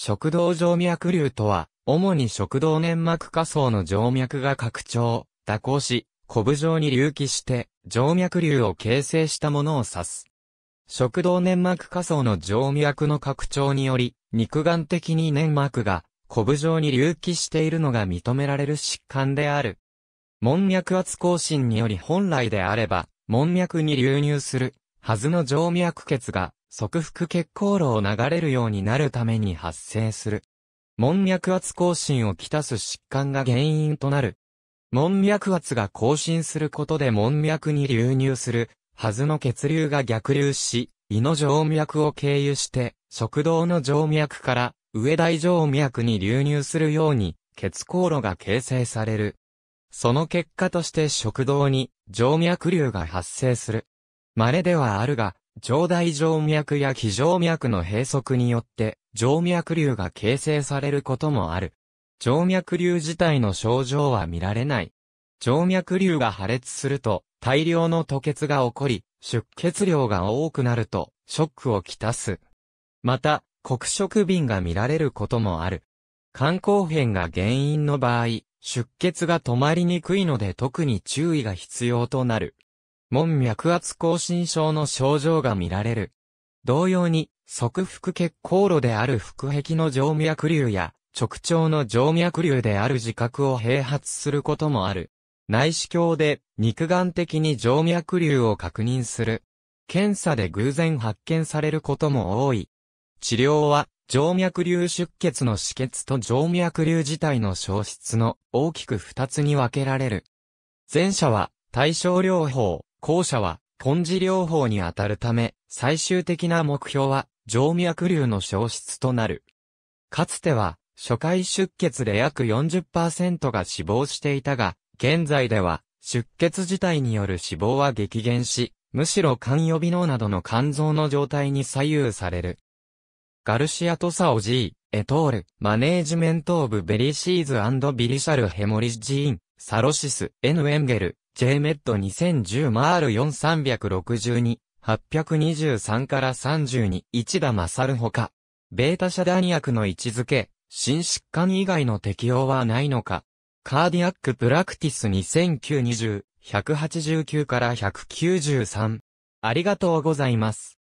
食道静脈瘤とは、主に食道粘膜下層の静脈が拡張、蛇行し、コブ状に隆起して、静脈瘤を形成したものを指す。食道粘膜下層の静脈の拡張により、肉眼的に粘膜が、コブ状に隆起しているのが認められる疾患である。門脈圧更新により本来であれば、門脈に流入する、はずの静脈血が、側腹血行路を流れるようになるために発生する。門脈圧更新をきたす疾患が原因となる。門脈圧が更新することで門脈に流入するはずの血流が逆流し、胃の静脈を経由して、食道の静脈から上大静脈に流入するように血行路が形成される。その結果として食道に静脈流が発生する。稀ではあるが、上大静脈や非静脈の閉塞によって、静脈瘤が形成されることもある。静脈瘤自体の症状は見られない。静脈瘤が破裂すると、大量の吐血が起こり、出血量が多くなると、ショックをきたす。また、黒色便が見られることもある。肝硬変が原因の場合、出血が止まりにくいので特に注意が必要となる。門脈圧更新症の症状が見られる。同様に、側腹血行路である腹壁の静脈瘤や、直腸の静脈瘤である自覚を併発することもある。内視鏡で肉眼的に静脈瘤を確認する。検査で偶然発見されることも多い。治療は、静脈瘤出血の止血と静脈瘤自体の消失の大きく二つに分けられる。前者は対症療法、後者は、ポンジ療法にあたるため、最終的な目標は、静脈瘤の消失となる。かつては、初回出血で約40%が死亡していたが、現在では、出血自体による死亡は激減し、むしろ肝予備脳などの肝臓の状態に左右される。ガルシアトサオジー、エトール、マネージメントオブベリシーズビリシャルヘモリジーン、サロシス、エヌエンゲル、JMED2010 r 4362 823から32、一打勝るほか、ベータ遮断薬の位置づけ、心疾患以外の適用はないのか。カーディアックプラクティス2920、189から193。ありがとうございます。